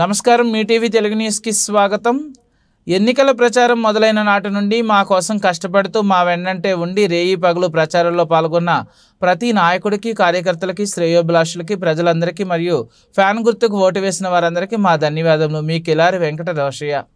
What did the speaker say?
నమస్కారం మీ టీవీ తెలుగు న్యూస్కి స్వాగతం ఎన్నికల ప్రచారం మొదలైన నాటి నుండి మా కోసం కష్టపడుతూ మా వెన్నంటే ఉండి రేయి పగులు ప్రచారంలో పాల్గొన్న ప్రతి నాయకుడికి కార్యకర్తలకి శ్రేయోభిలాషులకి ప్రజలందరికీ మరియు ఫ్యాన్ గుర్తుకు ఓటు వేసిన వారందరికీ మా ధన్యవాదములు మీ కిలారి వెంకట రోషయ్య